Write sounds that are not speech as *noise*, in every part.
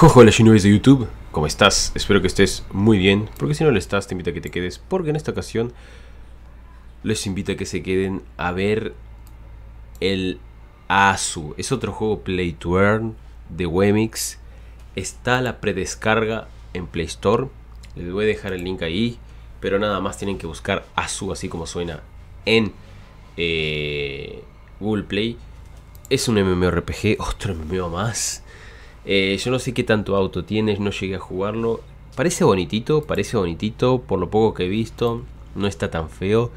Jojo, las de YouTube, ¿cómo estás? Espero que estés muy bien. Porque si no lo estás, te invito a que te quedes. Porque en esta ocasión les invito a que se queden a ver el Azu, Es otro juego Play to Earn de Wemix. Está la predescarga en Play Store. Les voy a dejar el link ahí. Pero nada más tienen que buscar Azu así como suena en eh, Google Play. Es un MMORPG, otro MMO más eh, yo no sé qué tanto auto tienes, no llegué a jugarlo. Parece bonitito, parece bonitito, por lo poco que he visto, no está tan feo.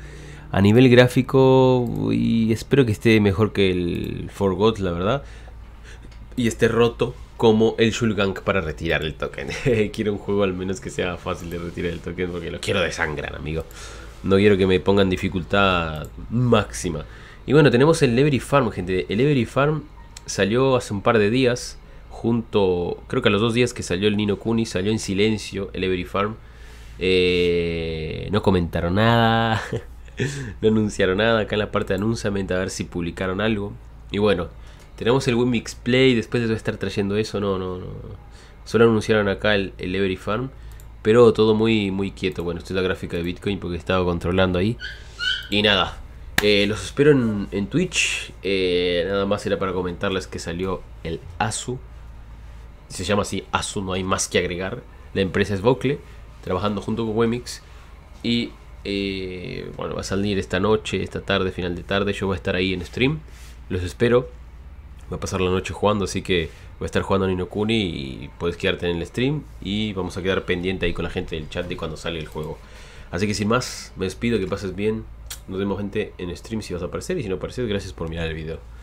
A nivel gráfico, y espero que esté mejor que el Forgot, la verdad. Y esté roto como el Shulgank para retirar el token. *laughs* quiero un juego al menos que sea fácil de retirar el token porque lo quiero desangrar, amigo. No quiero que me pongan dificultad máxima. Y bueno, tenemos el Every Farm, gente. El Every Farm salió hace un par de días junto, creo que a los dos días que salió el Nino Kuni, salió en silencio el Every Farm. Eh, no comentaron nada, *laughs* no anunciaron nada acá en la parte de anunciamiento, a ver si publicaron algo. Y bueno, tenemos el mix Play, después de estar trayendo eso, no, no, no. Solo anunciaron acá el, Every Farm, pero todo muy, muy quieto. Bueno, esto es la gráfica de Bitcoin porque estaba controlando ahí. Y nada, eh, los espero en, Twitch. Eh, nada más era para comentarles que salió el ASU se llama así ASU, no hay más que agregar. La empresa es Vocle, trabajando junto con Wemix. Y eh, bueno, va a salir esta noche, esta tarde, final de tarde. Yo voy a estar ahí en stream. Los espero. Voy a pasar la noche jugando, así que voy a estar jugando a Ninokuni y puedes quedarte en el stream. Y vamos a quedar pendiente ahí con la gente del chat de cuando sale el juego. Así que sin más, me despido, que pases bien. Nos vemos gente en stream si vas a aparecer y si no apareces, gracias por mirar el video.